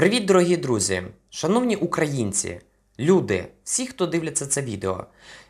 Привіт, дорогі друзі, шановні українці, люди, всі, хто дивляться це відео.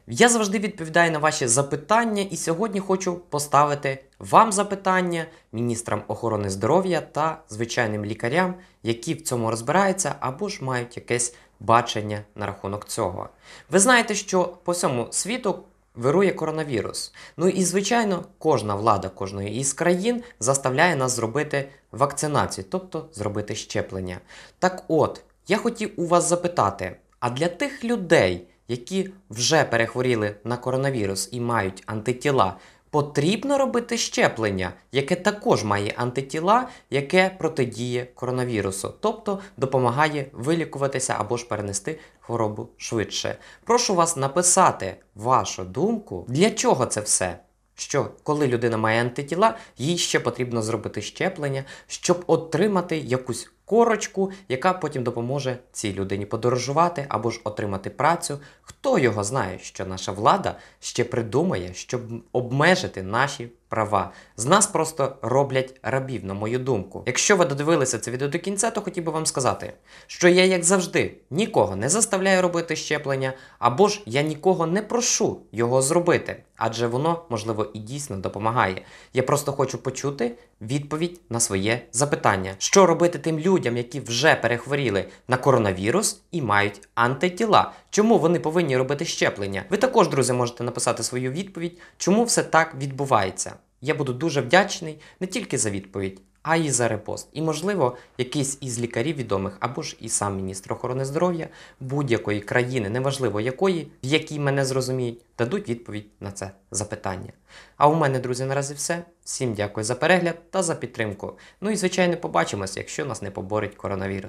Я завжди відповідаю на ваші запитання і сьогодні хочу поставити вам запитання, міністрам охорони здоров'я та звичайним лікарям, які в цьому розбираються або ж мають якесь бачення на рахунок цього. Ви знаєте, що по всьому світу Вирує коронавірус. Ну і звичайно, кожна влада кожної із країн заставляє нас зробити вакцинацію, тобто зробити щеплення. Так от, я хотів у вас запитати: а для тих людей, які вже перехворіли на коронавірус і мають антитіла, потрібно робити щеплення, яке також має антитіла, яке протидіє коронавірусу, тобто допомагає вилікуватися або ж перенести хворобу швидше. Прошу вас написати вашу думку, для чого це все що коли людина має антитіла, їй ще потрібно зробити щеплення, щоб отримати якусь корочку, яка потім допоможе цій людині подорожувати або ж отримати працю. Хто його знає, що наша влада ще придумає, щоб обмежити наші права. З нас просто роблять рабів, на мою думку. Якщо ви додивилися це відео до кінця, то хотів би вам сказати, що я, як завжди, нікого не заставляю робити щеплення, або ж я нікого не прошу його зробити адже воно, можливо, і дійсно допомагає. Я просто хочу почути відповідь на своє запитання, що робити тим людям, які вже перехворіли на коронавірус і мають антитіла. Чому вони повинні робити щеплення? Ви також, друзі, можете написати свою відповідь, чому все так відбувається. Я буду дуже вдячний не тільки за відповідь а і за репост. І, можливо, якийсь із лікарів відомих або ж і сам міністр охорони здоров'я будь-якої країни, неважливо якої, в якій мене зрозуміють, дадуть відповідь на це запитання. А у мене, друзі, наразі все. Всім дякую за перегляд та за підтримку. Ну і звичайно, побачимось, якщо нас не поборить коронавірус.